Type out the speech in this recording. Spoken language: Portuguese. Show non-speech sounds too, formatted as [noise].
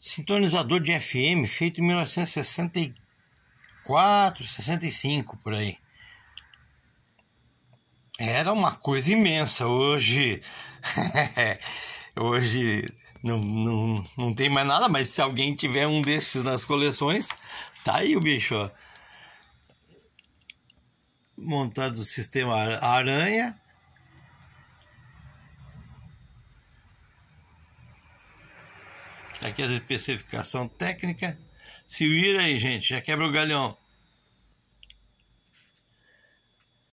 sintonizador de FM feito em 1964, 65 por aí. Era uma coisa imensa. Hoje, [laughs] hoje não, não, não tem mais nada, mas se alguém tiver um desses nas coleções, tá aí o bicho. Ó. Montado o sistema aranha, Aqui é a especificação técnica. Se vira aí, gente, já quebra o galhão.